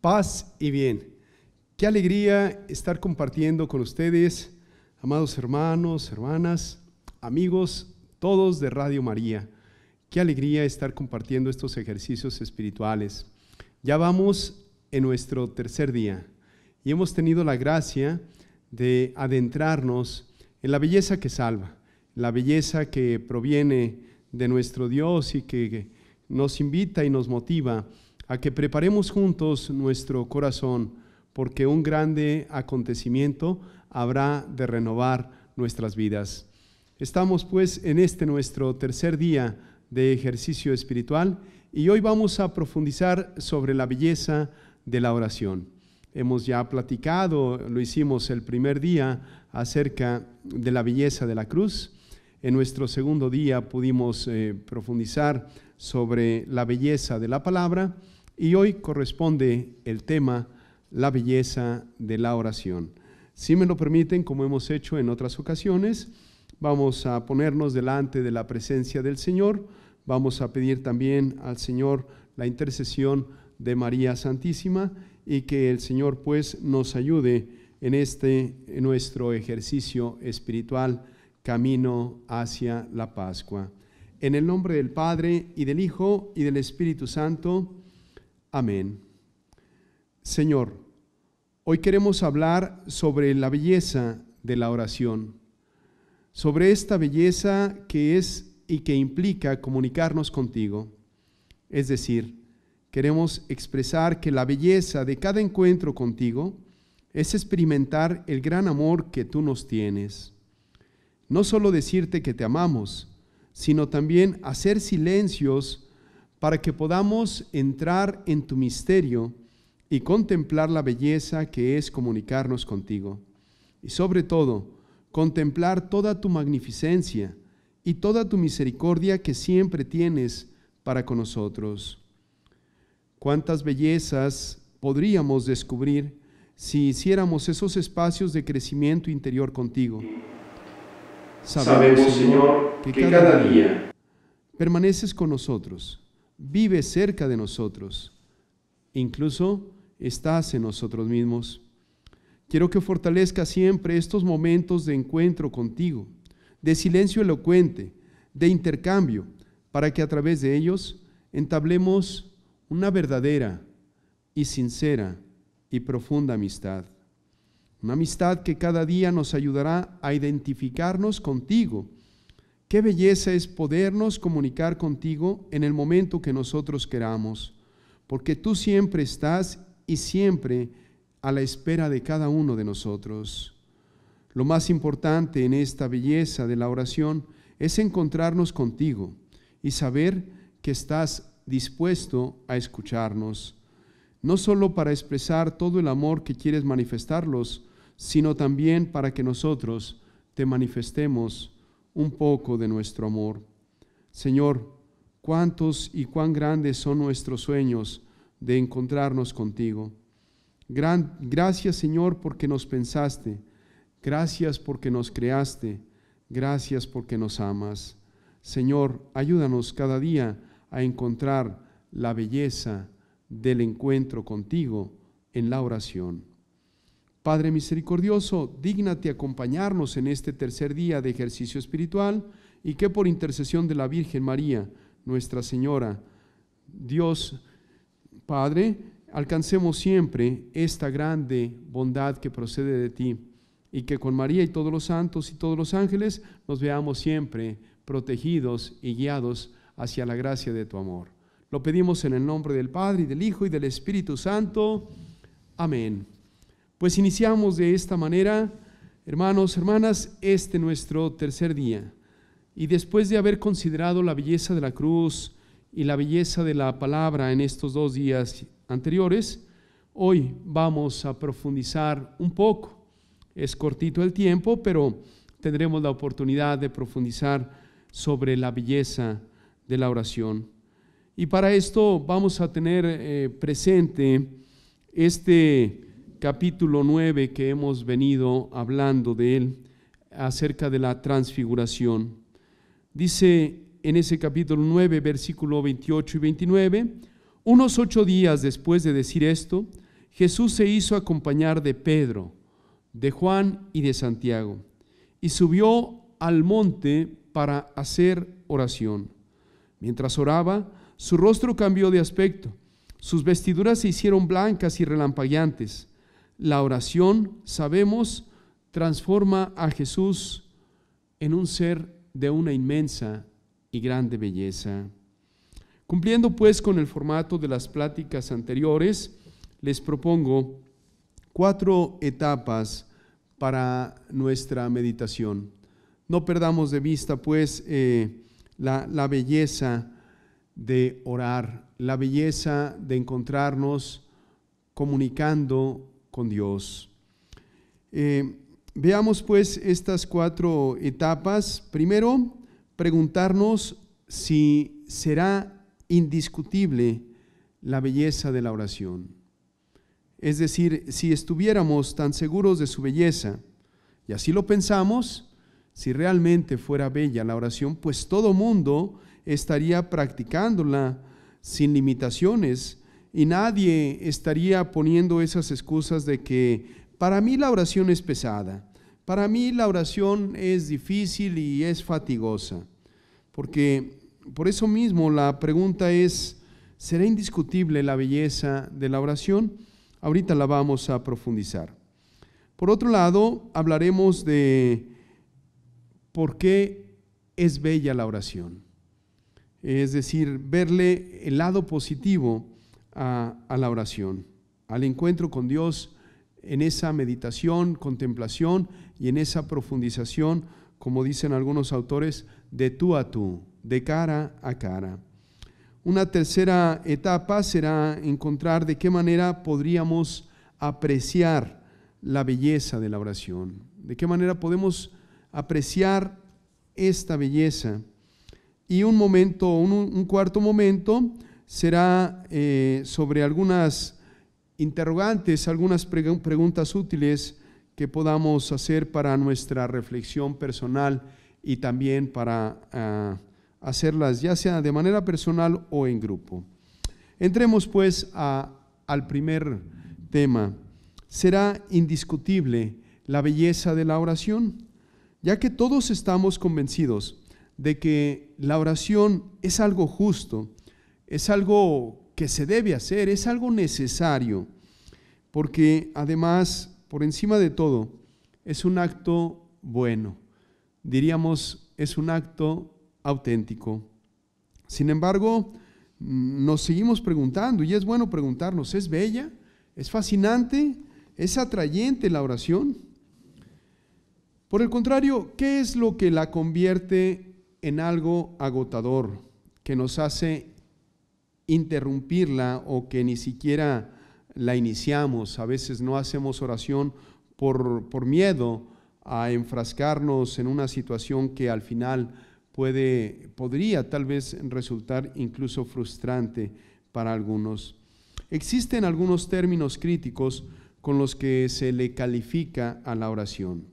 paz y bien. Qué alegría estar compartiendo con ustedes, amados hermanos, hermanas, amigos, todos de Radio María. Qué alegría estar compartiendo estos ejercicios espirituales. Ya vamos en nuestro tercer día y hemos tenido la gracia de adentrarnos en la belleza que salva, la belleza que proviene de nuestro Dios y que nos invita y nos motiva a que preparemos juntos nuestro corazón, porque un grande acontecimiento habrá de renovar nuestras vidas. Estamos pues en este nuestro tercer día de ejercicio espiritual y hoy vamos a profundizar sobre la belleza de la oración. Hemos ya platicado, lo hicimos el primer día, acerca de la belleza de la cruz. En nuestro segundo día pudimos eh, profundizar sobre la belleza de la palabra y hoy corresponde el tema, la belleza de la oración. Si me lo permiten, como hemos hecho en otras ocasiones, vamos a ponernos delante de la presencia del Señor, vamos a pedir también al Señor la intercesión de María Santísima y que el Señor pues nos ayude en este nuestro ejercicio espiritual camino hacia la Pascua. En el nombre del Padre y del Hijo y del Espíritu Santo. Amén. Señor, hoy queremos hablar sobre la belleza de la oración, sobre esta belleza que es y que implica comunicarnos contigo. Es decir, queremos expresar que la belleza de cada encuentro contigo es experimentar el gran amor que tú nos tienes. No solo decirte que te amamos, sino también hacer silencios para que podamos entrar en tu misterio y contemplar la belleza que es comunicarnos contigo. Y sobre todo, contemplar toda tu magnificencia y toda tu misericordia que siempre tienes para con nosotros. Cuántas bellezas podríamos descubrir si hiciéramos esos espacios de crecimiento interior contigo. Sabemos, Señor, que cada día permaneces con nosotros vive cerca de nosotros, incluso estás en nosotros mismos. Quiero que fortalezca siempre estos momentos de encuentro contigo, de silencio elocuente, de intercambio, para que a través de ellos entablemos una verdadera y sincera y profunda amistad. Una amistad que cada día nos ayudará a identificarnos contigo Qué belleza es podernos comunicar contigo en el momento que nosotros queramos, porque tú siempre estás y siempre a la espera de cada uno de nosotros. Lo más importante en esta belleza de la oración es encontrarnos contigo y saber que estás dispuesto a escucharnos, no solo para expresar todo el amor que quieres manifestarlos, sino también para que nosotros te manifestemos un poco de nuestro amor. Señor, cuántos y cuán grandes son nuestros sueños de encontrarnos contigo. Gran, gracias Señor porque nos pensaste, gracias porque nos creaste, gracias porque nos amas. Señor, ayúdanos cada día a encontrar la belleza del encuentro contigo en la oración. Padre misericordioso, dígnate acompañarnos en este tercer día de ejercicio espiritual y que por intercesión de la Virgen María, Nuestra Señora, Dios Padre, alcancemos siempre esta grande bondad que procede de ti y que con María y todos los santos y todos los ángeles nos veamos siempre protegidos y guiados hacia la gracia de tu amor. Lo pedimos en el nombre del Padre, y del Hijo y del Espíritu Santo. Amén. Pues iniciamos de esta manera, hermanos, hermanas, este nuestro tercer día. Y después de haber considerado la belleza de la cruz y la belleza de la palabra en estos dos días anteriores, hoy vamos a profundizar un poco. Es cortito el tiempo, pero tendremos la oportunidad de profundizar sobre la belleza de la oración. Y para esto vamos a tener eh, presente este capítulo 9 que hemos venido hablando de él acerca de la transfiguración. Dice en ese capítulo 9, versículo 28 y 29, unos ocho días después de decir esto, Jesús se hizo acompañar de Pedro, de Juan y de Santiago, y subió al monte para hacer oración. Mientras oraba, su rostro cambió de aspecto, sus vestiduras se hicieron blancas y relampagueantes, la oración, sabemos, transforma a Jesús en un ser de una inmensa y grande belleza. Cumpliendo pues con el formato de las pláticas anteriores, les propongo cuatro etapas para nuestra meditación. No perdamos de vista pues eh, la, la belleza de orar, la belleza de encontrarnos comunicando con Dios. Eh, veamos pues estas cuatro etapas. Primero, preguntarnos si será indiscutible la belleza de la oración. Es decir, si estuviéramos tan seguros de su belleza, y así lo pensamos, si realmente fuera bella la oración, pues todo mundo estaría practicándola sin limitaciones y nadie estaría poniendo esas excusas de que para mí la oración es pesada, para mí la oración es difícil y es fatigosa. Porque por eso mismo la pregunta es, ¿será indiscutible la belleza de la oración? Ahorita la vamos a profundizar. Por otro lado, hablaremos de por qué es bella la oración. Es decir, verle el lado positivo a, la oración, al encuentro con Dios en esa meditación, contemplación y en esa profundización, como dicen algunos autores, de tú a tú, de cara a cara. Una tercera etapa será encontrar de qué manera podríamos apreciar la belleza de la oración, de qué manera podemos apreciar esta belleza. Y un momento, un, un cuarto momento será eh, sobre algunas interrogantes, algunas preguntas útiles que podamos hacer para nuestra reflexión personal y también para ah, hacerlas ya sea de manera personal o en grupo. Entremos pues al primer tema. Será indiscutible la belleza de la oración, ya que todos estamos convencidos de que la oración es algo justo, es algo que se debe hacer, es algo necesario, porque además, por encima de todo, es un acto bueno, diríamos, es un acto auténtico. Sin embargo, mm, nos seguimos preguntando, y es bueno preguntarnos, ¿es bella? ¿Es fascinante? ¿Es atrayente la oración? Por el contrario, ¿qué es lo que la convierte en algo agotador, que nos hace interrumpirla o que ni siquiera la iniciamos. A veces no hacemos oración por, miedo a enfrascarnos en una situación que al final puede, podría tal vez resultar incluso frustrante para algunos. Existen algunos términos críticos con los que se le califica a la oración.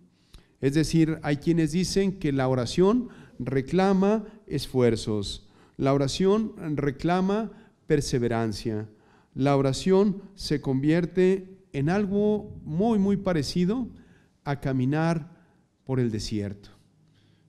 Es decir, hay quienes dicen que la oración reclama esfuerzos, la oración reclama perseverancia. La oración se convierte en algo muy, muy parecido a caminar por el desierto.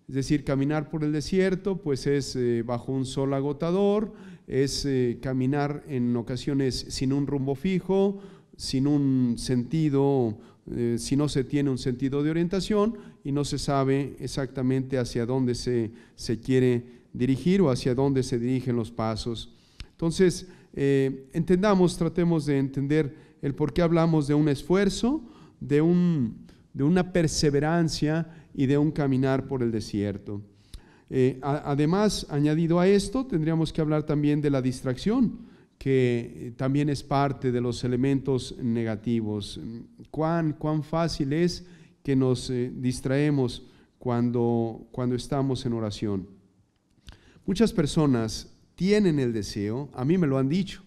Es decir, caminar por el desierto, pues es eh, bajo un sol agotador, es eh, caminar en ocasiones sin un rumbo fijo, sin un sentido, eh, si no se tiene un sentido de orientación y no se sabe exactamente hacia dónde se, se quiere dirigir o hacia dónde se dirigen los pasos. Entonces, eh, entendamos, tratemos de entender el por qué hablamos de un esfuerzo, de, un, de una perseverancia y de un caminar por el desierto. Eh, además, añadido a esto, tendríamos que hablar también de la distracción, que eh, también es parte de los elementos negativos. ¿Cuán, cuán fácil es que nos distraemos cuando, cuando estamos en oración? Muchas personas tienen el deseo, a mí me lo han dicho.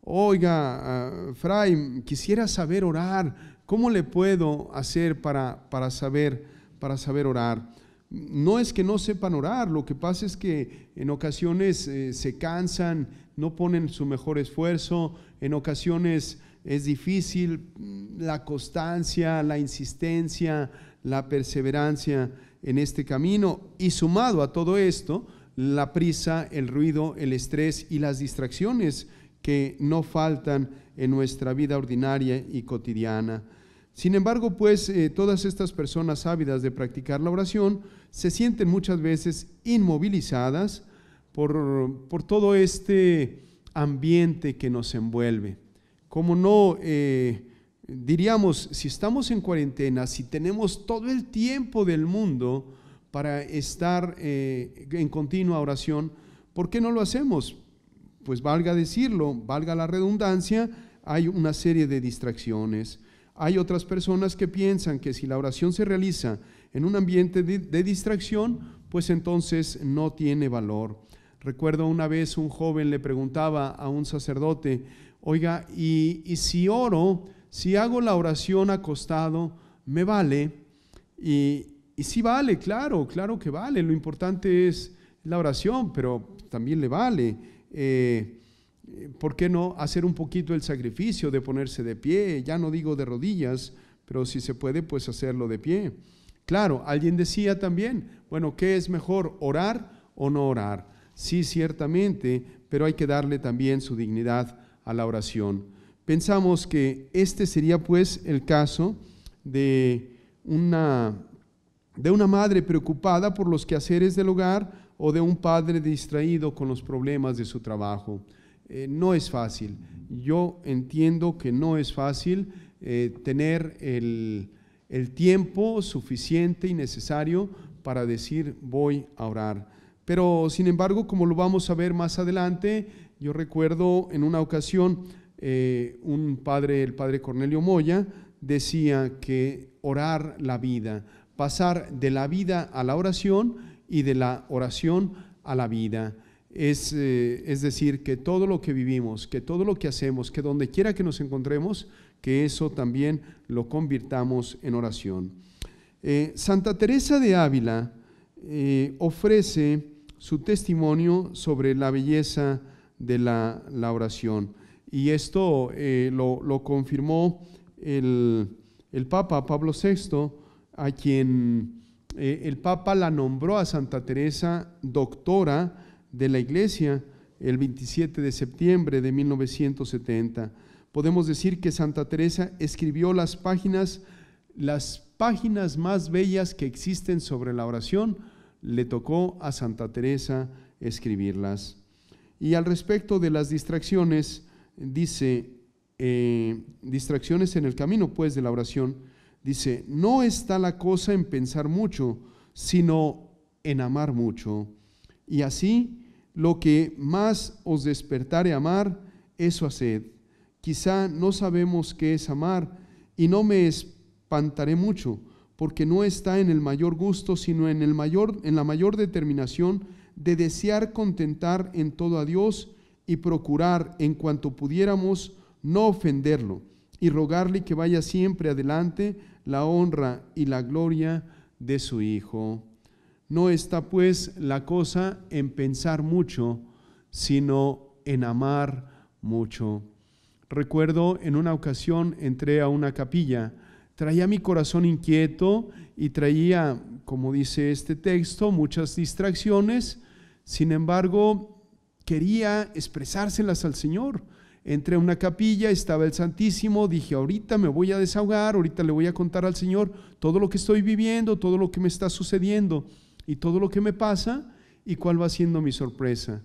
Oiga, ah, Fray, quisiera saber orar. ¿Cómo le puedo hacer para, para, saber, para saber orar? No es que no sepan orar, lo que pasa es que en ocasiones eh, se cansan, no ponen su mejor esfuerzo, en ocasiones es difícil mm, la constancia, la insistencia, la perseverancia en este camino. Y sumado a todo esto, la prisa, el ruido, el estrés y las distracciones que no faltan en nuestra vida ordinaria y cotidiana. Sin embargo, pues eh, todas estas personas ávidas de practicar la oración se sienten muchas veces inmovilizadas por, todo este ambiente que nos envuelve. Como no, eh, diríamos, si estamos en cuarentena, si tenemos todo el tiempo del mundo, para estar eh, en continua oración, ¿por qué no lo hacemos? Pues valga decirlo, valga la redundancia, hay una serie de distracciones. Hay otras personas que piensan que si la oración se realiza en un ambiente de, distracción, pues entonces no tiene valor. Recuerdo una vez un joven le preguntaba a un sacerdote, oiga, y, y si oro, si hago la oración acostado, ¿me vale? Y, y sí vale, claro, claro que vale. Lo importante es la oración, pero también le vale. Eh, ¿Por qué no hacer un poquito el sacrificio de ponerse de pie? Ya no digo de rodillas, pero si se puede, pues hacerlo de pie. Claro, alguien decía también, bueno, ¿qué es mejor, orar o no orar? Sí, ciertamente, pero hay que darle también su dignidad a la oración. Pensamos que este sería pues el caso de una de una madre preocupada por los quehaceres del hogar o de un padre distraído con los problemas de su trabajo. Eh, no es fácil. Yo entiendo que no es fácil eh, tener el, tiempo suficiente y necesario para decir voy a orar. Pero sin embargo, como lo vamos a ver más adelante, yo recuerdo en una ocasión eh, un padre, el padre Cornelio Moya, decía que orar la vida, pasar de la vida a la oración y de la oración a la vida. Eh, es, decir, que todo lo que vivimos, que todo lo que hacemos, que donde quiera que nos encontremos, que eso también lo convirtamos en oración. Eh, Santa Teresa de Ávila eh, ofrece su testimonio sobre la belleza de la, oración. Y esto lo, confirmó el, el Papa Pablo VI a quien eh, el Papa la nombró a Santa Teresa doctora de la Iglesia el 27 de septiembre de 1970. Podemos decir que Santa Teresa escribió las páginas, las páginas más bellas que existen sobre la oración, le tocó a Santa Teresa escribirlas. Y al respecto de las distracciones, dice, eh, distracciones en el camino pues de la oración, Dice, no está la cosa en pensar mucho, sino en amar mucho. Y así, lo que más os despertare amar, eso haced. Quizá no sabemos qué es amar, y no me espantaré mucho, porque no está en el mayor gusto, sino en, el mayor, en la mayor determinación de desear contentar en todo a Dios y procurar en cuanto pudiéramos no ofenderlo y rogarle que vaya siempre adelante la honra y la gloria de su Hijo. No está pues la cosa en pensar mucho, sino en amar mucho. Recuerdo en una ocasión entré a una capilla, traía mi corazón inquieto y traía, como dice este texto, muchas distracciones, sin embargo, quería expresárselas al Señor entré a una capilla, estaba el Santísimo, dije, ahorita me voy a desahogar, ahorita le voy a contar al Señor todo lo que estoy viviendo, todo lo que me está sucediendo y todo lo que me pasa, y cuál va siendo mi sorpresa.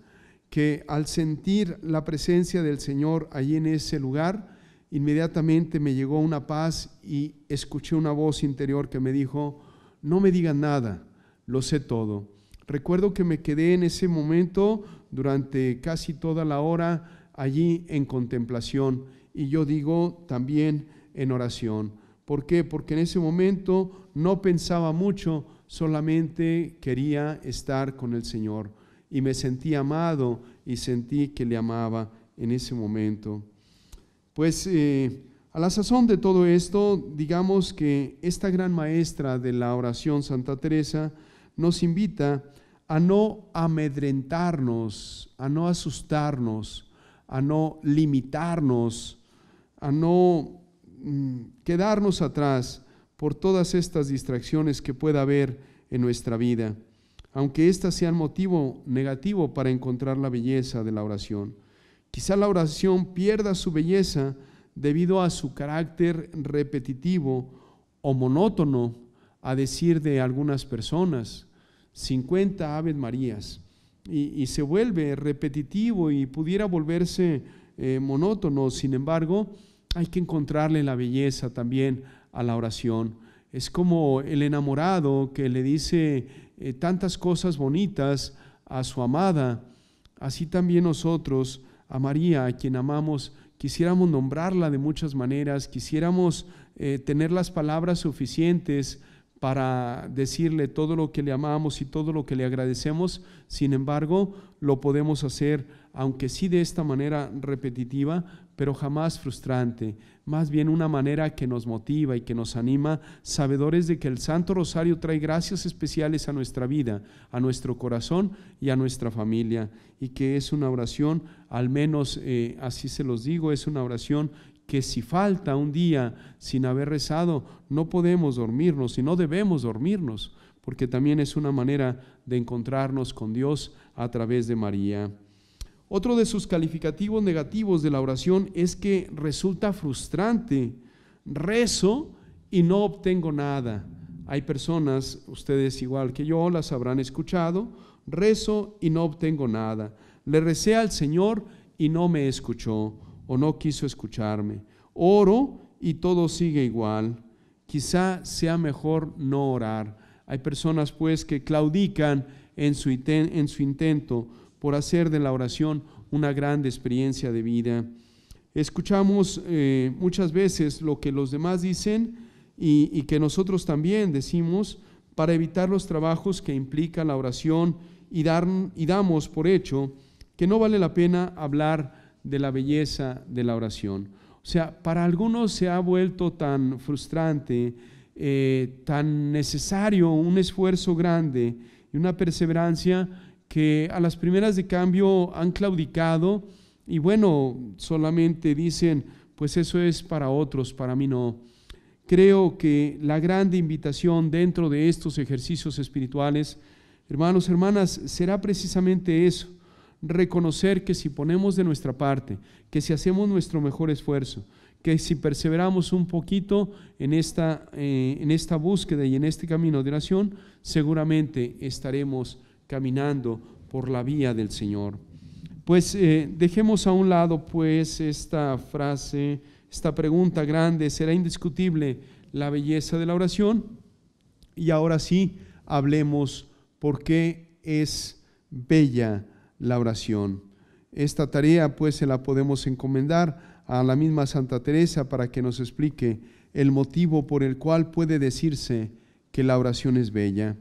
Que al sentir la presencia del Señor ahí en ese lugar, inmediatamente me llegó una paz y escuché una voz interior que me dijo, no me digan nada, lo sé todo. Recuerdo que me quedé en ese momento durante casi toda la hora allí en contemplación y yo digo también en oración. ¿Por qué? Porque en ese momento no pensaba mucho, solamente quería estar con el Señor y me sentí amado y sentí que le amaba en ese momento. Pues eh, a la sazón de todo esto, digamos que esta gran maestra de la oración, Santa Teresa, nos invita a no amedrentarnos, a no asustarnos, a no limitarnos, a no mm, quedarnos atrás por todas estas distracciones que pueda haber en nuestra vida, aunque sea sean motivo negativo para encontrar la belleza de la oración. Quizá la oración pierda su belleza debido a su carácter repetitivo o monótono, a decir de algunas personas, 50 Aves Marías, y, se vuelve repetitivo y pudiera volverse eh, monótono. Sin embargo, hay que encontrarle la belleza también a la oración. Es como el enamorado que le dice eh, tantas cosas bonitas a su amada. Así también nosotros, a María, a quien amamos, quisiéramos nombrarla de muchas maneras, quisiéramos eh, tener las palabras suficientes para decirle todo lo que le amamos y todo lo que le agradecemos. Sin embargo, lo podemos hacer, aunque sí de esta manera repetitiva, pero jamás frustrante. Más bien una manera que nos motiva y que nos anima, sabedores de que el Santo Rosario trae gracias especiales a nuestra vida, a nuestro corazón y a nuestra familia. Y que es una oración, al menos eh, así se los digo, es una oración que si falta un día sin haber rezado, no podemos dormirnos y no debemos dormirnos, porque también es una manera de encontrarnos con Dios a través de María. Otro de sus calificativos negativos de la oración es que resulta frustrante. Rezo y no obtengo nada. Hay personas, ustedes igual que yo, las habrán escuchado, rezo y no obtengo nada. Le recé al Señor y no me escuchó o no quiso escucharme. Oro y todo sigue igual. Quizá sea mejor no orar. Hay personas pues que claudican en su, en su intento por hacer de la oración una gran experiencia de vida. Escuchamos eh, muchas veces lo que los demás dicen y, que nosotros también decimos para evitar los trabajos que implica la oración y, dar, y damos por hecho que no vale la pena hablar de la belleza de la oración. O sea, para algunos se ha vuelto tan frustrante, eh, tan necesario un esfuerzo grande y una perseverancia que a las primeras de cambio han claudicado y bueno, solamente dicen, pues eso es para otros, para mí no. Creo que la grande invitación dentro de estos ejercicios espirituales, hermanos, hermanas, será precisamente eso, reconocer que si ponemos de nuestra parte, que si hacemos nuestro mejor esfuerzo, que si perseveramos un poquito en esta, eh, en esta búsqueda y en este camino de oración, seguramente estaremos caminando por la vía del Señor. Pues eh, dejemos a un lado pues esta frase, esta pregunta grande, será indiscutible la belleza de la oración y ahora sí hablemos por qué es bella la oración. Esta tarea pues se la podemos encomendar a la misma Santa Teresa para que nos explique el motivo por el cual puede decirse que la oración es bella.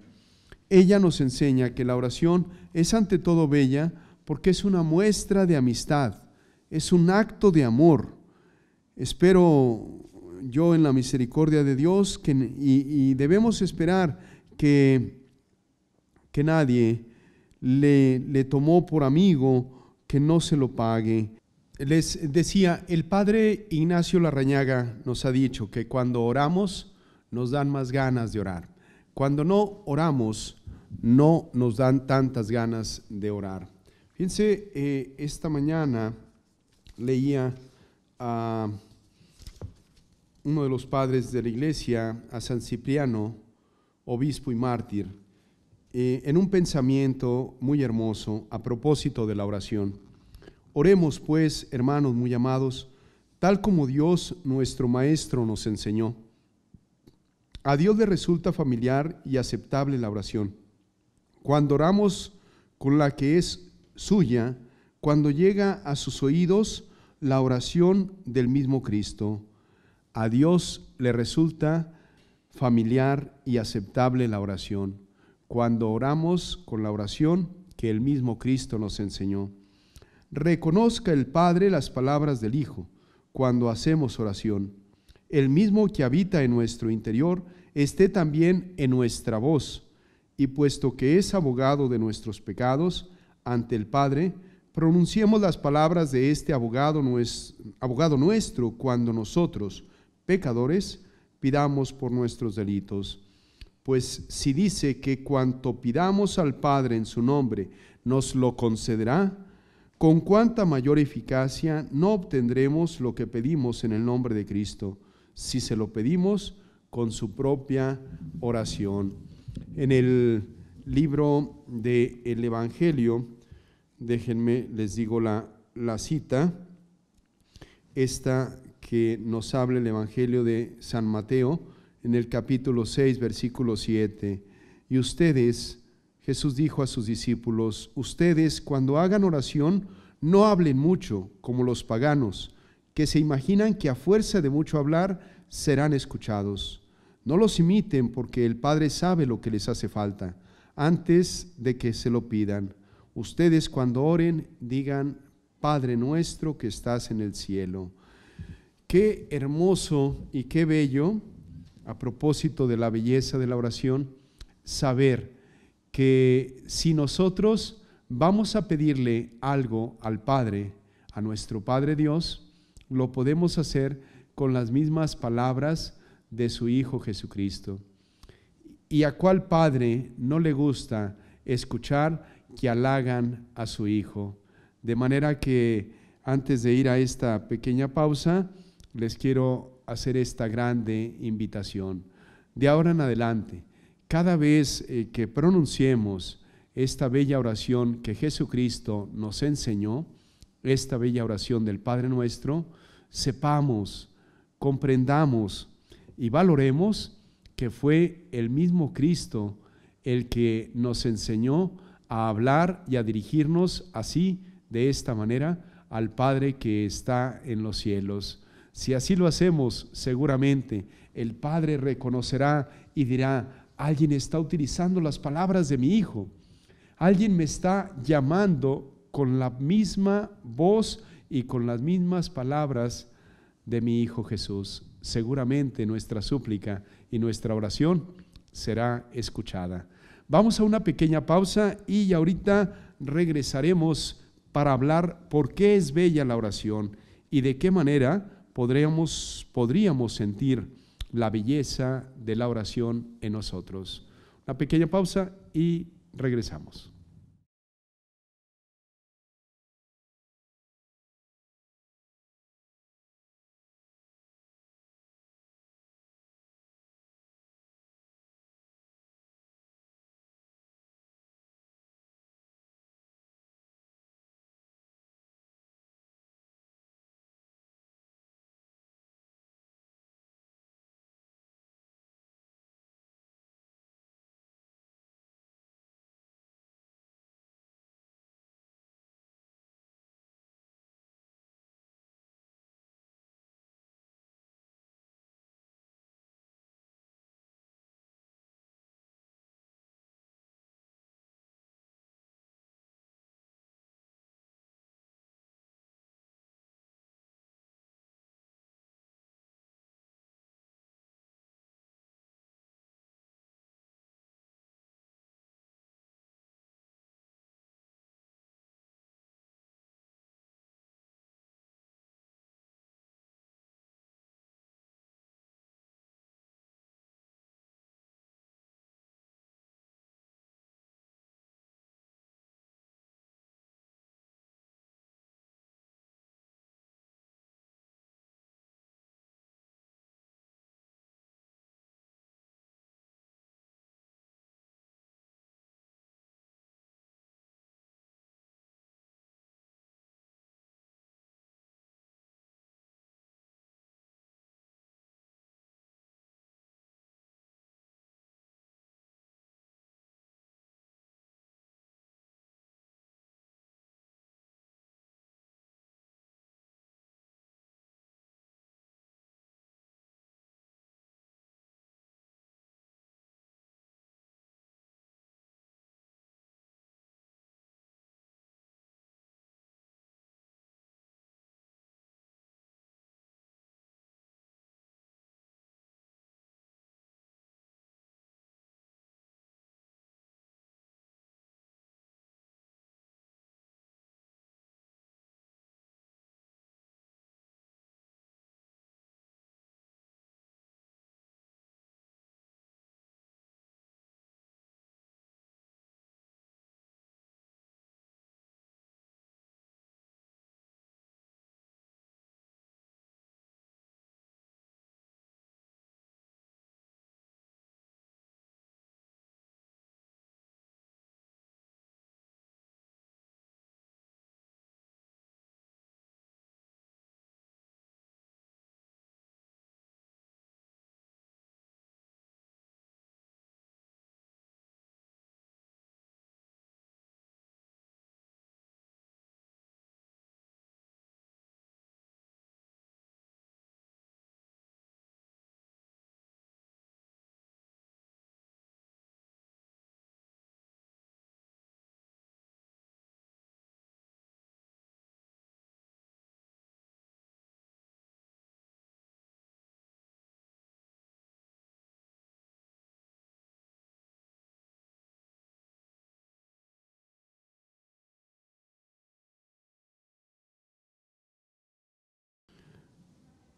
Ella nos enseña que la oración es ante todo bella porque es una muestra de amistad, es un acto de amor. Espero yo en la misericordia de Dios que, y, debemos esperar que, que nadie le, tomó por amigo que no se lo pague. Les decía, el padre Ignacio Larrañaga nos ha dicho que cuando oramos nos dan más ganas de orar. Cuando no oramos no nos dan tantas ganas de orar. Fíjense, eh, esta mañana leía a uno de los padres de la iglesia, a San Cipriano, obispo y mártir, eh, en un pensamiento muy hermoso a propósito de la oración. Oremos pues, hermanos muy amados, tal como Dios nuestro Maestro nos enseñó. A Dios le resulta familiar y aceptable la oración. Cuando oramos con la que es suya, cuando llega a sus oídos la oración del mismo Cristo, a Dios le resulta familiar y aceptable la oración cuando oramos con la oración que el mismo Cristo nos enseñó. Reconozca el Padre las palabras del Hijo cuando hacemos oración. El mismo que habita en nuestro interior esté también en nuestra voz, y puesto que es abogado de nuestros pecados ante el Padre, pronunciemos las palabras de este abogado, abogado nuestro cuando nosotros, pecadores, pidamos por nuestros delitos. Pues si dice que cuanto pidamos al Padre en su nombre nos lo concederá, con cuánta mayor eficacia no obtendremos lo que pedimos en el nombre de Cristo, si se lo pedimos con su propia oración. En el libro del Evangelio, déjenme, les digo la, la cita, esta que nos habla el Evangelio de San Mateo, en el capítulo 6, versículo 7. Y ustedes, Jesús dijo a sus discípulos, ustedes cuando hagan oración, no hablen mucho como los paganos, que se imaginan que a fuerza de mucho hablar serán escuchados. No los imiten porque el Padre sabe lo que les hace falta antes de que se lo pidan. Ustedes cuando oren digan, Padre nuestro que estás en el cielo. Qué hermoso y qué bello a propósito de la belleza de la oración, saber que si nosotros vamos a pedirle algo al Padre, a nuestro Padre Dios, lo podemos hacer con las mismas palabras de su Hijo Jesucristo. ¿Y a cuál padre no le gusta escuchar que halagan a su Hijo? De manera que antes de ir a esta pequeña pausa, les quiero hacer esta grande invitación. De ahora en adelante, cada vez eh, que pronunciemos esta bella oración que Jesucristo nos enseñó, esta bella oración del Padre nuestro, sepamos, comprendamos y valoremos que fue el mismo Cristo el que nos enseñó a hablar y a dirigirnos así, de esta manera, al Padre que está en los cielos. Si así lo hacemos, seguramente el Padre reconocerá y dirá, alguien está utilizando las palabras de mi hijo, alguien me está llamando con la misma voz y con las mismas palabras de mi hijo Jesús. Seguramente nuestra súplica y nuestra oración será escuchada. Vamos a una pequeña pausa y ahorita regresaremos para hablar por qué es bella la oración y de qué manera podríamos, sentir la belleza de la oración en nosotros. Una pequeña pausa y regresamos.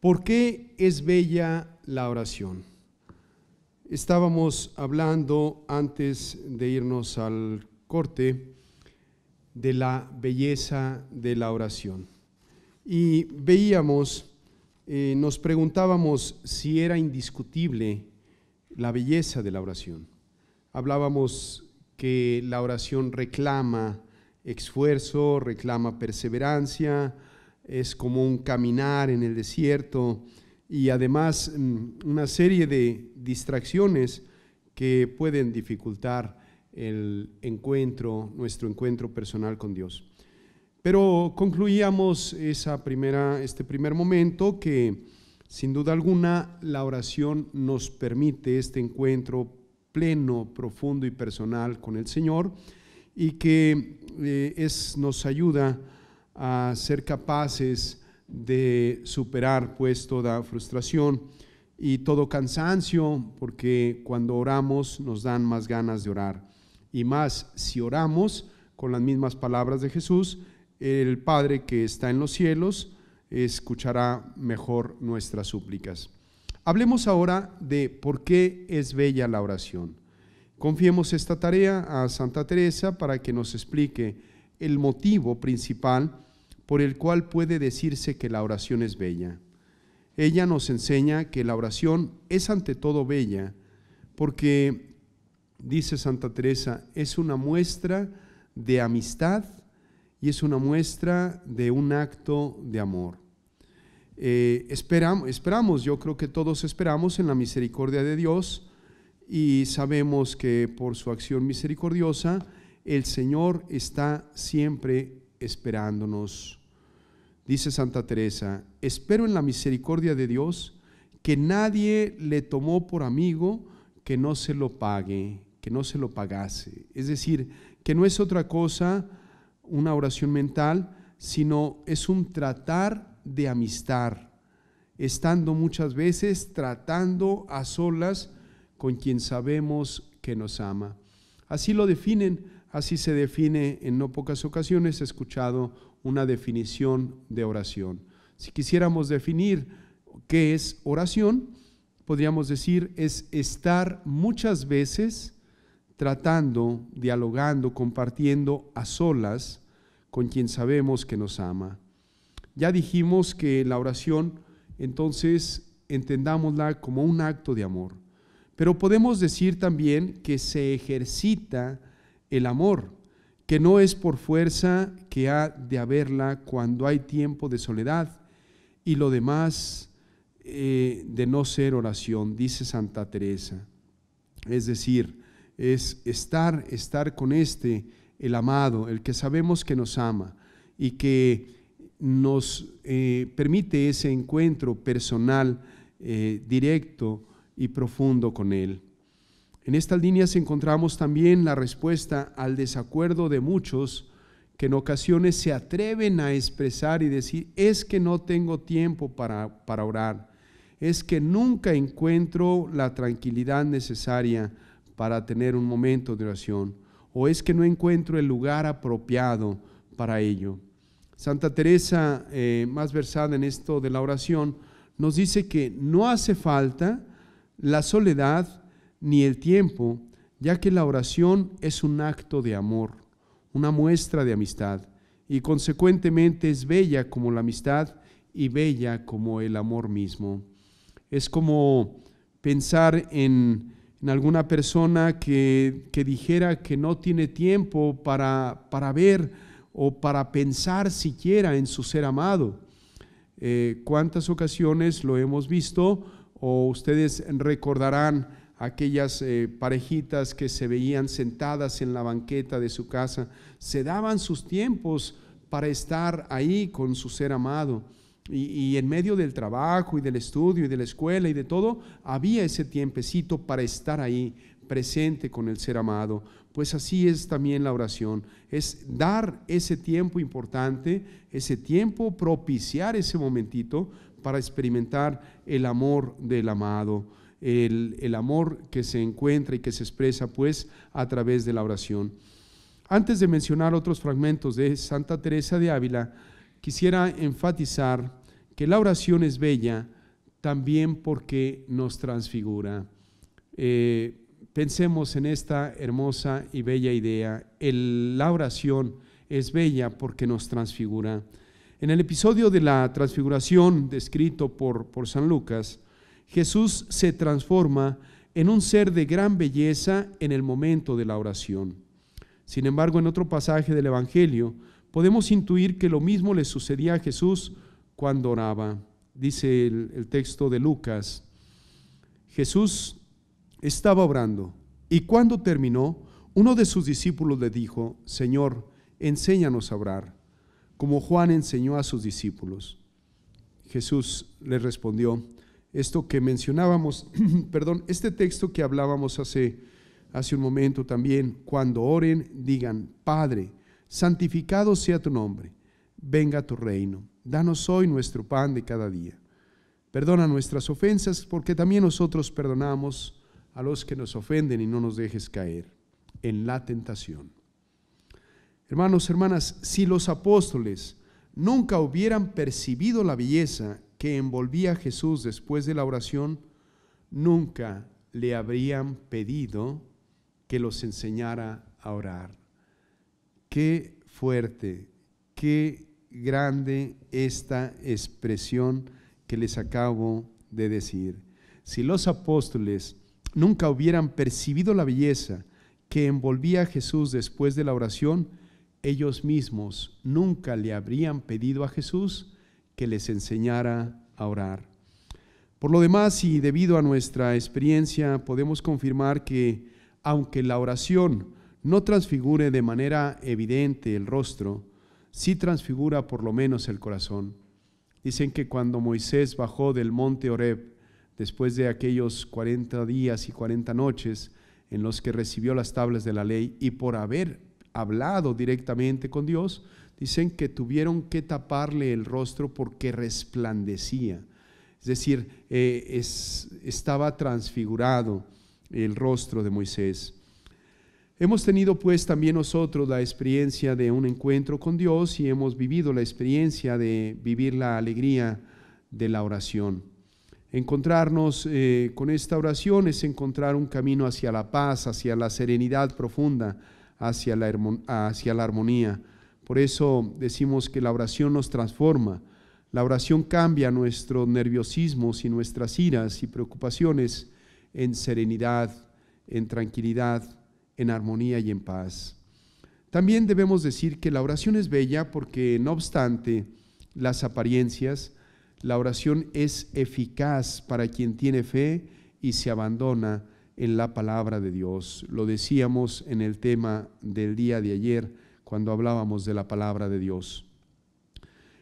¿Por qué es bella la oración? Estábamos hablando antes de irnos al corte de la belleza de la oración. Y veíamos, eh, nos preguntábamos si era indiscutible la belleza de la oración. Hablábamos que la oración reclama esfuerzo, reclama perseverancia, es como un caminar en el desierto y además mm, una serie de distracciones que pueden dificultar el encuentro, nuestro encuentro personal con Dios. Pero concluíamos esa primera, este primer momento que sin duda alguna la oración nos permite este encuentro pleno, profundo y personal con el Señor y que eh, es, nos ayuda a a ser capaces de superar pues toda frustración y todo cansancio, porque cuando oramos nos dan más ganas de orar. Y más si oramos con las mismas palabras de Jesús, el Padre que está en los cielos escuchará mejor nuestras súplicas. Hablemos ahora de por qué es bella la oración. Confiemos esta tarea a Santa Teresa para que nos explique el motivo principal por el cual puede decirse que la oración es bella. Ella nos enseña que la oración es ante todo bella, porque, dice Santa Teresa, es una muestra de amistad y es una muestra de un acto de amor. Eh, esperamos, esperamos, yo creo que todos esperamos en la misericordia de Dios y sabemos que por su acción misericordiosa el Señor está siempre esperándonos. Dice Santa Teresa, espero en la misericordia de Dios que nadie le tomó por amigo que no se lo pague, que no se lo pagase. Es decir, que no es otra cosa una oración mental, sino es un tratar de amistad, estando muchas veces tratando a solas con quien sabemos que nos ama. Así lo definen, así se define en no pocas ocasiones, he escuchado una definición de oración. Si quisiéramos definir qué es oración, podríamos decir es estar muchas veces tratando, dialogando, compartiendo a solas con quien sabemos que nos ama. Ya dijimos que la oración, entonces, entendámosla como un acto de amor. Pero podemos decir también que se ejercita el amor que no es por fuerza que ha de haberla cuando hay tiempo de soledad y lo demás eh, de no ser oración, dice Santa Teresa. Es decir, es estar, estar con este, el amado, el que sabemos que nos ama y que nos eh, permite ese encuentro personal, eh, directo y profundo con Él. En estas líneas encontramos también la respuesta al desacuerdo de muchos que en ocasiones se atreven a expresar y decir, es que no tengo tiempo para, para orar, es que nunca encuentro la tranquilidad necesaria para tener un momento de oración, o es que no encuentro el lugar apropiado para ello. Santa Teresa, eh, más versada en esto de la oración, nos dice que no hace falta la soledad, ni el tiempo, ya que la oración es un acto de amor, una muestra de amistad, y consecuentemente es bella como la amistad y bella como el amor mismo. Es como pensar en, alguna persona que, dijera que no tiene tiempo para, para, ver o para pensar siquiera en su ser amado. Eh, ¿Cuántas ocasiones lo hemos visto o ustedes recordarán aquellas eh, parejitas que se veían sentadas en la banqueta de su casa, se daban sus tiempos para estar ahí con su ser amado. Y, y, en medio del trabajo y del estudio y de la escuela y de todo, había ese tiempecito para estar ahí presente con el ser amado. Pues así es también la oración, es dar ese tiempo importante, ese tiempo, propiciar ese momentito para experimentar el amor del amado el, amor que se encuentra y que se expresa pues a través de la oración. Antes de mencionar otros fragmentos de Santa Teresa de Ávila, quisiera enfatizar que la oración es bella también porque nos transfigura. Eh, pensemos en esta hermosa y bella idea. la oración es bella porque nos transfigura. En el episodio de la transfiguración descrito por San Lucas, Jesús se transforma en un ser de gran belleza en el momento de la oración. Sin embargo, en otro pasaje del Evangelio podemos intuir que lo mismo le sucedía a Jesús cuando oraba. Dice el, texto de Lucas, Jesús estaba orando y cuando terminó, uno de sus discípulos le dijo, Señor, enséñanos a orar, como Juan enseñó a sus discípulos. Jesús le respondió, esto que mencionábamos, perdón, este texto que hablábamos hace, hace un momento también, cuando oren, digan, Padre, santificado sea tu nombre, venga tu reino, danos hoy nuestro pan de cada día. Perdona nuestras ofensas porque también nosotros perdonamos a los que nos ofenden y no nos dejes caer en la tentación. Hermanos, hermanas, si los apóstoles nunca hubieran percibido la belleza que envolvía a Jesús después de la oración, nunca le habrían pedido que los enseñara a orar. Qué fuerte, qué grande esta expresión que les acabo de decir. Si los apóstoles nunca hubieran percibido la belleza que envolvía a Jesús después de la oración, ellos mismos nunca le habrían pedido a Jesús que les enseñara a orar. Por lo demás, y debido a nuestra experiencia, podemos confirmar que aunque la oración no transfigure de manera evidente el rostro, sí transfigura por lo menos el corazón. Dicen que cuando Moisés bajó del monte Horeb, después de aquellos 40 días y 40 noches en los que recibió las tablas de la ley y por haber hablado directamente con Dios, dicen que tuvieron que taparle el rostro porque resplandecía. Es decir, eh, estaba transfigurado el rostro de Moisés. Hemos tenido pues también nosotros la experiencia de un encuentro con Dios y hemos vivido la experiencia de vivir la alegría de la oración. Encontrarnos eh, con esta oración es encontrar un camino hacia la paz, hacia la serenidad profunda, hacia la, hacia la armonía por eso decimos que la oración nos transforma. La oración cambia nuestros nerviosismos y nuestras iras y preocupaciones en serenidad, en tranquilidad, en armonía y en paz. También debemos decir que la oración es bella porque no obstante las apariencias, la oración es eficaz para quien tiene fe y se abandona en la palabra de Dios. Lo decíamos en el tema del día de ayer cuando hablábamos de la palabra de Dios.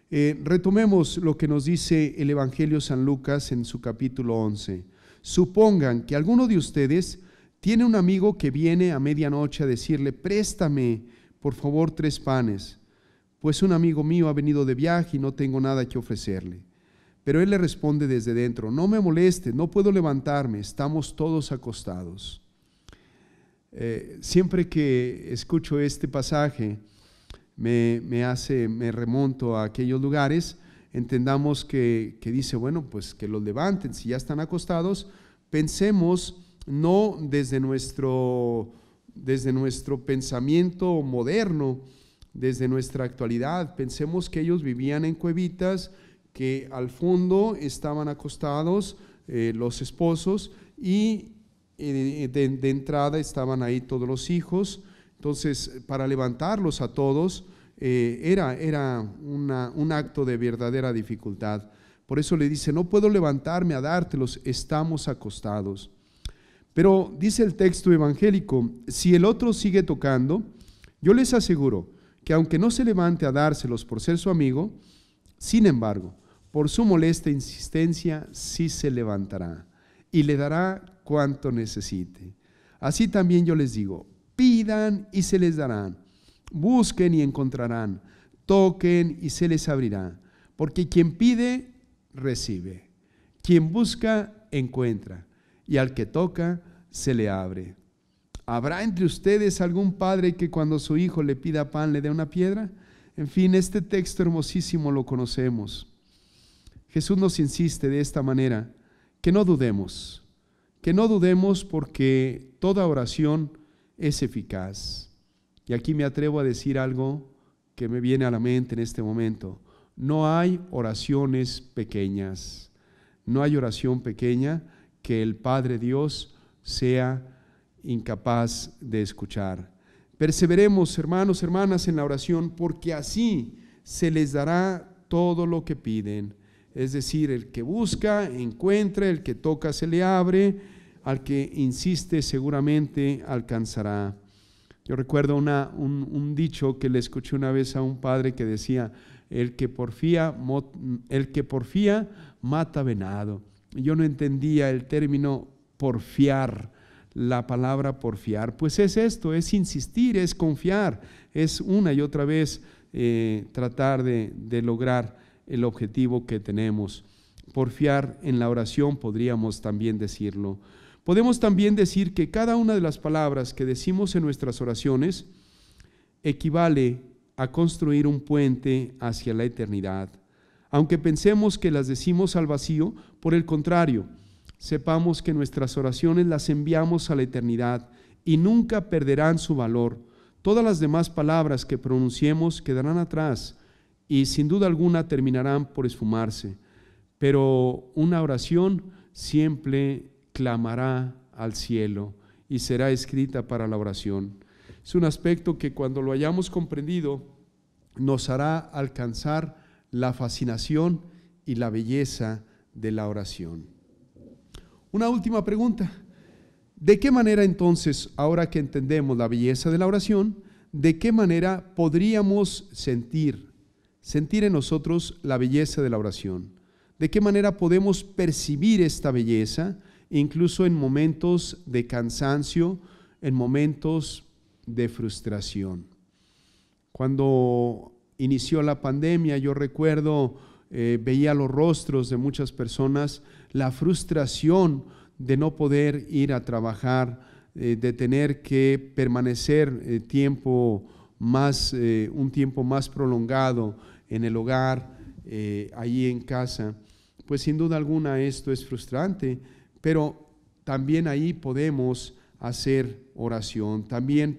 Eh, retomemos lo que nos dice el Evangelio San Lucas en su capítulo 11. Supongan que alguno de ustedes tiene un amigo que viene a medianoche a decirle, préstame, por favor, tres panes, pues un amigo mío ha venido de viaje y no tengo nada que ofrecerle. Pero él le responde desde dentro, no me moleste, no puedo levantarme, estamos todos acostados. Eh, siempre que escucho este pasaje, me, me, hace, me remonto a aquellos lugares, entendamos que, que, dice, bueno, pues que los levanten, si ya están acostados, pensemos no desde nuestro, desde nuestro pensamiento moderno, desde nuestra actualidad, pensemos que ellos vivían en cuevitas, que al fondo estaban acostados eh, los esposos y de, entrada estaban ahí todos los hijos, entonces para levantarlos a todos eh, era, era un acto de verdadera dificultad. Por eso le dice, no puedo levantarme a dártelos, estamos acostados. Pero dice el texto evangélico, si el otro sigue tocando, yo les aseguro que aunque no se levante a dárselos por ser su amigo, sin embargo, por su molesta insistencia sí se levantará y le dará cuanto necesite. Así también yo les digo, pidan y se les darán, busquen y encontrarán, toquen y se les abrirá, porque quien pide, recibe, quien busca, encuentra, y al que toca, se le abre. ¿Habrá entre ustedes algún padre que cuando su hijo le pida pan le dé una piedra? En fin, este texto hermosísimo lo conocemos. Jesús nos insiste de esta manera, que no dudemos que no dudemos porque toda oración es eficaz. Y aquí me atrevo a decir algo que me viene a la mente en este momento. No hay oraciones pequeñas. No hay oración pequeña que el Padre Dios sea incapaz de escuchar. Perseveremos, hermanos, hermanas, en la oración, porque así se les dará todo lo que piden. Es decir, el que busca, encuentra, el que toca, se le abre, al que insiste seguramente alcanzará. Yo recuerdo un, dicho que le escuché una vez a un padre que decía, el que porfía, el que mata venado. Yo no entendía el término porfiar, la palabra porfiar. Pues es esto, es insistir, es confiar, es una y otra vez eh, tratar de lograr el objetivo que tenemos. Porfiar en la oración podríamos también decirlo. Podemos también decir que cada una de las palabras que decimos en nuestras oraciones equivale a construir un puente hacia la eternidad. Aunque pensemos que las decimos al vacío, por el contrario, sepamos que nuestras oraciones las enviamos a la eternidad y nunca perderán su valor. Todas las demás palabras que pronunciemos quedarán atrás y sin duda alguna terminarán por esfumarse. Pero una oración siempre clamará al cielo y será escrita para la oración. Es un aspecto que cuando lo hayamos comprendido nos hará alcanzar la fascinación y la belleza de la oración. Una última pregunta. ¿De qué manera entonces, ahora que entendemos la belleza de la oración, de qué manera podríamos sentir, sentir en nosotros la belleza de la oración? ¿De qué manera podemos percibir esta belleza? incluso en momentos de cansancio, en momentos de frustración. Cuando inició la pandemia, yo recuerdo, eh, veía los rostros de muchas personas, la frustración de no poder ir a trabajar, eh, de tener que permanecer eh, tiempo un tiempo más prolongado en el hogar, allí en casa. Pues sin duda alguna esto es frustrante pero también ahí podemos hacer oración. También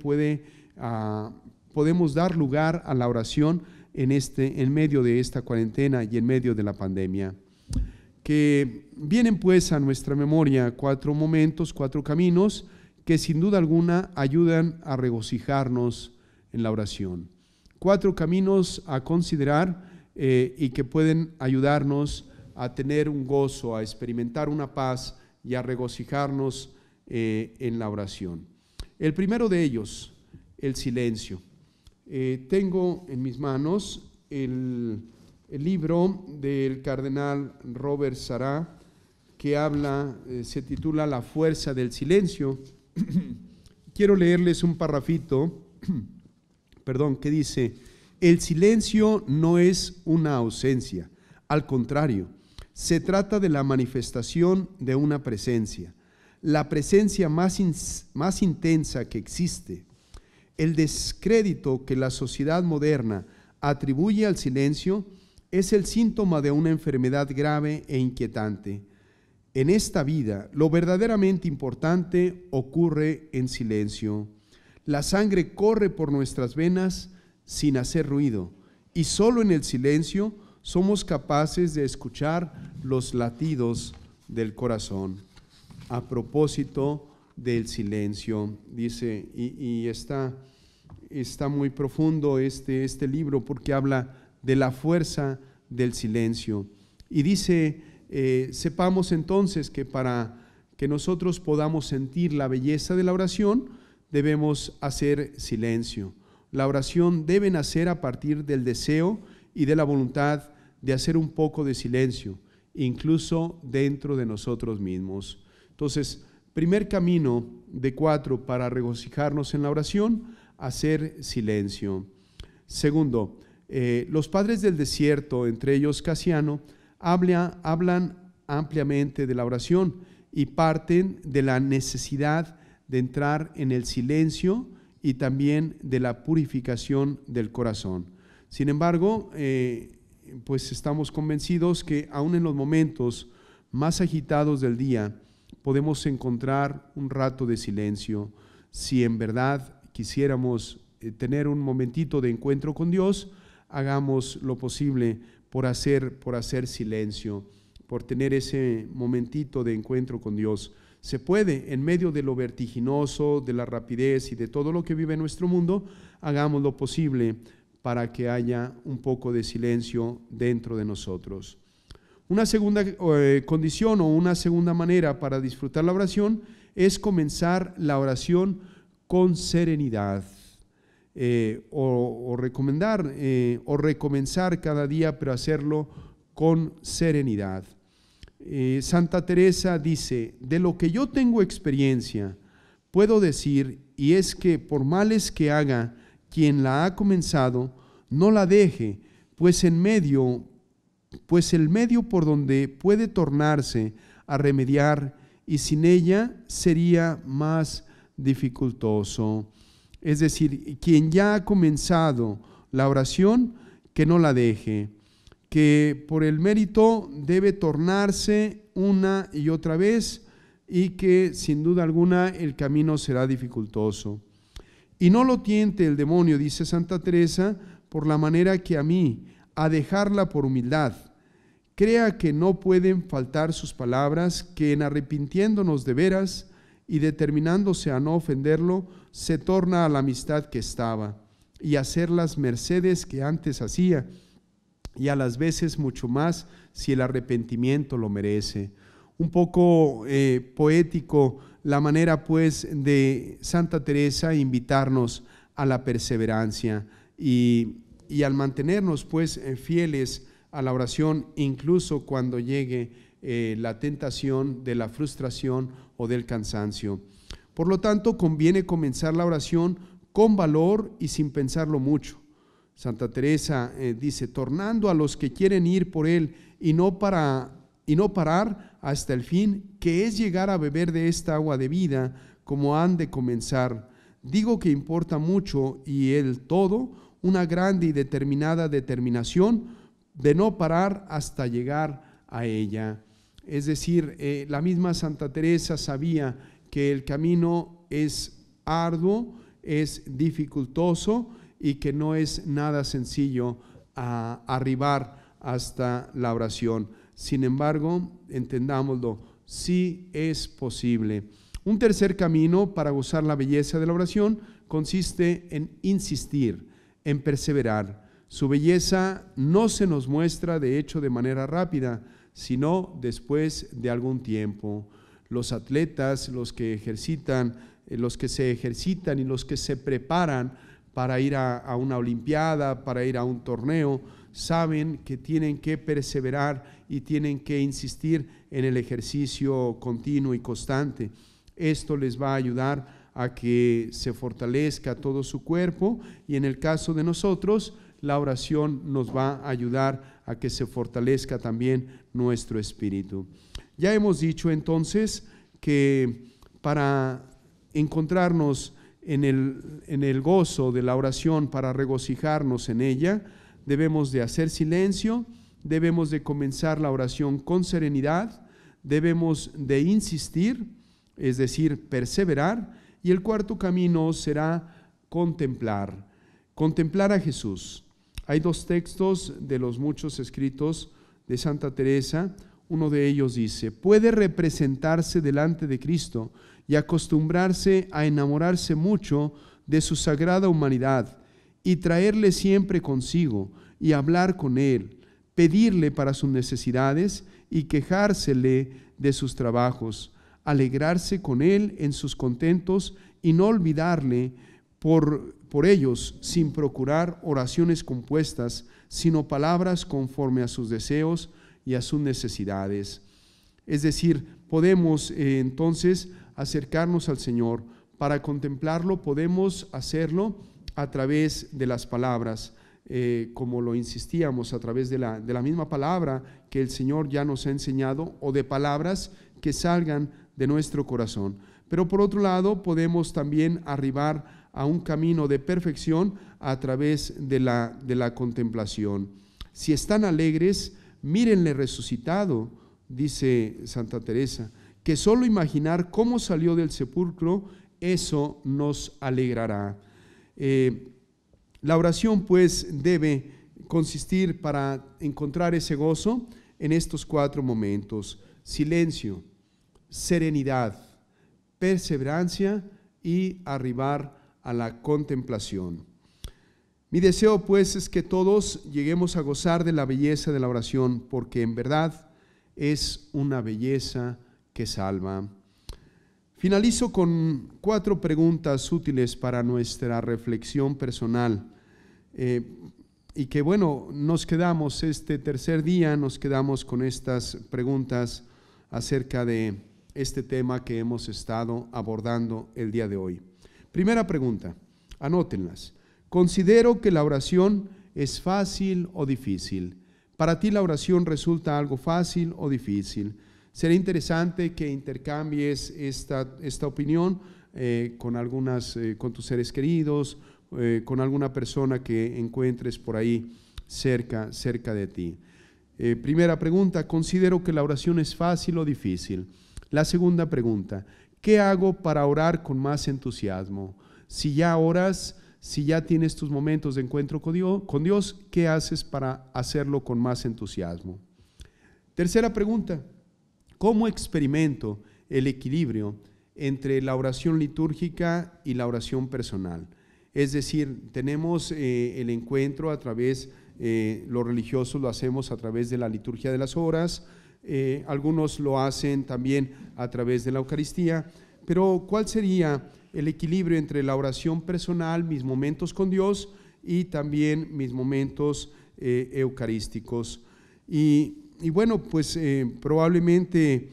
ah, podemos dar lugar a la oración este, en, medio de esta cuarentena y en medio de la pandemia. Que vienen pues a nuestra memoria cuatro momentos, cuatro caminos que sin duda alguna ayudan a regocijarnos en la oración. Cuatro caminos a considerar eh, y que pueden ayudarnos a tener un gozo, a experimentar una paz y a regocijarnos eh, en la oración. El primero de ellos, el silencio. Eh, tengo en mis manos el, libro del cardenal Robert Sará que habla, eh, se titula La fuerza del silencio. Quiero leerles un parrafito, perdón, que dice, el silencio no es una ausencia, al contrario, se trata de la manifestación de una presencia, la presencia más, más intensa que existe. El descrédito que la sociedad moderna atribuye al silencio es el síntoma de una enfermedad grave e inquietante. En esta vida, lo verdaderamente importante ocurre en silencio. La sangre corre por nuestras venas sin hacer ruido y solo en el silencio somos capaces de escuchar los latidos del corazón. A propósito del silencio, dice, y, está, muy profundo este, este, libro porque habla de la fuerza del silencio. Y dice, eh, sepamos entonces que para que nosotros podamos sentir la belleza de la oración, debemos hacer silencio. La oración debe nacer a partir del deseo y de la voluntad de hacer un poco de silencio incluso dentro de nosotros mismos. Entonces, primer camino de cuatro para regocijarnos en la oración, hacer silencio. Segundo, eh, los padres del desierto, entre ellos Casiano, hablan ampliamente de la oración y parten de la necesidad de entrar en el silencio y también de la purificación del corazón. Sin embargo, eh, pues estamos convencidos que aún en los momentos más agitados del día podemos encontrar un rato de silencio. Si en verdad quisiéramos eh, tener un momentito de encuentro con Dios, hagamos lo posible por hacer, por hacer silencio, por tener ese momentito de encuentro con Dios. Se puede, en medio de lo vertiginoso, de la rapidez y de todo lo que vive nuestro mundo, hagamos lo posible para que haya un poco de silencio dentro de nosotros. Una segunda eh, condición o una segunda manera para disfrutar la oración es comenzar la oración con serenidad eh, o, recomendar eh, o recomenzar cada día, pero hacerlo con serenidad. Santa Teresa dice, de lo que yo tengo experiencia, puedo decir, y es que por males que haga quien la ha comenzado, no la deje, pues en medio, pues el medio por donde puede tornarse a remediar y sin ella sería más dificultoso. Es decir, quien ya ha comenzado la oración, que no la deje, que por el mérito debe tornarse una y otra vez y que sin duda alguna el camino será dificultoso. Y no lo tiente el demonio, dice Santa Teresa, por la manera que a mí, a dejarla por humildad. Crea que no pueden faltar sus palabras, que en arrepintiéndonos de veras y determinándose a no ofenderlo, se torna a la amistad que estaba y hacer las mercedes que antes hacía, y a las veces mucho más si el arrepentimiento lo merece. Un poco eh, poético la manera pues de Santa Teresa invitarnos a la perseverancia, y, al mantenernos pues eh, fieles a la oración, incluso cuando llegue eh, la tentación de la frustración o del cansancio. Por lo tanto, conviene comenzar la oración con valor y sin pensarlo mucho. Santa Teresa eh, dice, tornando a los que quieren ir por él y no, para, y no parar hasta el fin, que es llegar a beber de esta agua de vida como han de comenzar. Digo que importa mucho y el todo, una grande y determinada determinación de no parar hasta llegar a ella. Es decir, eh, la misma Santa Teresa sabía que el camino es arduo, es dificultoso y que no es nada sencillo arribar hasta la oración. Sin embargo, entendámoslo, sí es posible. Un tercer camino para gozar la belleza de la oración consiste en insistir, en perseverar. Su belleza no se nos muestra, de hecho, de manera rápida, sino después de algún tiempo. Los atletas, los que ejercitan, eh, los que se ejercitan y los que se preparan para ir a, a una olimpiada, para ir a un torneo, saben que tienen que perseverar y tienen que insistir en el ejercicio continuo y constante. Esto les va a ayudar a que se fortalezca todo su cuerpo y en el caso de nosotros, la oración nos va a ayudar a que se fortalezca también nuestro espíritu. Ya hemos dicho entonces que para encontrarnos en el, gozo de la oración, para regocijarnos en ella, debemos de hacer silencio, debemos de comenzar la oración con serenidad, debemos de insistir, es decir, perseverar, y el cuarto camino será contemplar, contemplar a Jesús. Hay dos textos de los muchos escritos de Santa Teresa. Uno de ellos dice, puede representarse delante de Cristo y acostumbrarse a enamorarse mucho de su sagrada humanidad y traerle siempre consigo y hablar con él, pedirle para sus necesidades y quejársele de sus trabajos alegrarse con él en sus contentos y no olvidarle por, por ellos sin procurar oraciones compuestas, sino palabras conforme a sus deseos y a sus necesidades. Es decir, podemos eh, entonces acercarnos al Señor. Para contemplarlo podemos hacerlo a través de las palabras, eh, como lo insistíamos, a través de la, de la misma palabra que el Señor ya nos ha enseñado o de palabras que salgan de nuestro corazón. Pero por otro lado, podemos también arribar a un camino de perfección a través de la, de la contemplación. Si están alegres, mírenle resucitado, dice Santa Teresa, que solo imaginar cómo salió del sepulcro, eso nos alegrará. Eh, la oración pues debe consistir para encontrar ese gozo en estos cuatro momentos. Silencio, serenidad, perseverancia y arribar a la contemplación. Mi deseo pues es que todos lleguemos a gozar de la belleza de la oración, porque en verdad es una belleza que salva. Finalizo con cuatro preguntas útiles para nuestra reflexión personal. Eh, y que bueno, nos quedamos este tercer día, nos quedamos con estas preguntas acerca de este tema que hemos estado abordando el día de hoy. Primera pregunta, anótenlas. Considero que la oración es fácil o difícil. Para ti la oración resulta algo fácil o difícil. Será interesante que intercambies esta, opinión eh, con algunas, eh, con tus seres queridos, eh, con alguna persona que encuentres por ahí cerca, cerca de ti. primera pregunta, considero que la oración es fácil o difícil. La segunda pregunta, ¿qué hago para orar con más entusiasmo? Si ya oras, si ya tienes tus momentos de encuentro con Dios, ¿qué haces para hacerlo con más entusiasmo? Tercera pregunta, ¿cómo experimento el equilibrio entre la oración litúrgica y la oración personal? Es decir, tenemos eh, el encuentro a través, eh, los religiosos lo hacemos a través de la liturgia de las horas, eh, algunos lo hacen también a través de la Eucaristía, pero ¿cuál sería el equilibrio entre la oración personal, mis momentos con Dios y también mis momentos eh, eucarísticos? Y, bueno, pues eh, probablemente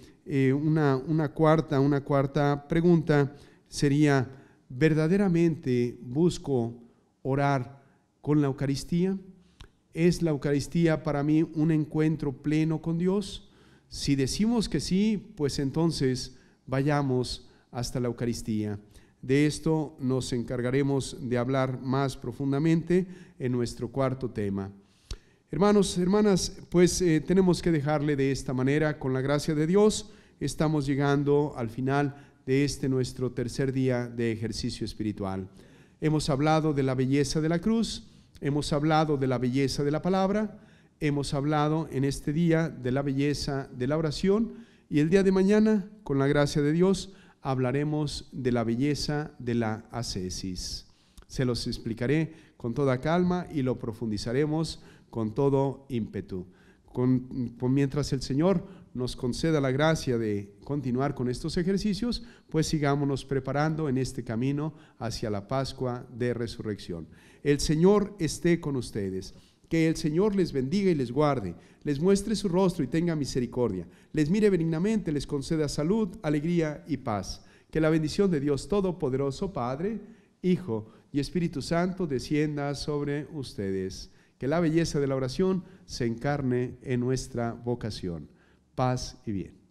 una cuarta, una cuarta pregunta sería, ¿verdaderamente busco orar con la Eucaristía? ¿Es la Eucaristía para mí un encuentro pleno con Dios? Si decimos que sí, pues entonces vayamos hasta la Eucaristía. De esto nos encargaremos de hablar más profundamente en nuestro cuarto tema. Hermanos, hermanas, pues eh, tenemos que dejarle de esta manera, con la gracia de Dios, estamos llegando al final de este nuestro tercer día de ejercicio espiritual. Hemos hablado de la belleza de la cruz, hemos hablado de la belleza de la palabra, hemos hablado en este día de la belleza de la oración y el día de mañana, con la gracia de Dios, hablaremos de la belleza de la ascesis. Se los explicaré con toda calma y lo profundizaremos con todo ímpetu. mientras el Señor nos conceda la gracia de continuar con estos ejercicios, pues sigámonos preparando en este camino hacia la Pascua de Resurrección. El Señor esté con ustedes que el Señor les bendiga y les guarde, les muestre su rostro y tenga misericordia, les mire benignamente, les conceda salud, alegría y paz. Que la bendición de Dios Todopoderoso, Padre, Hijo y Espíritu Santo descienda sobre ustedes. Que la belleza de la oración se encarne en nuestra vocación. Paz y bien.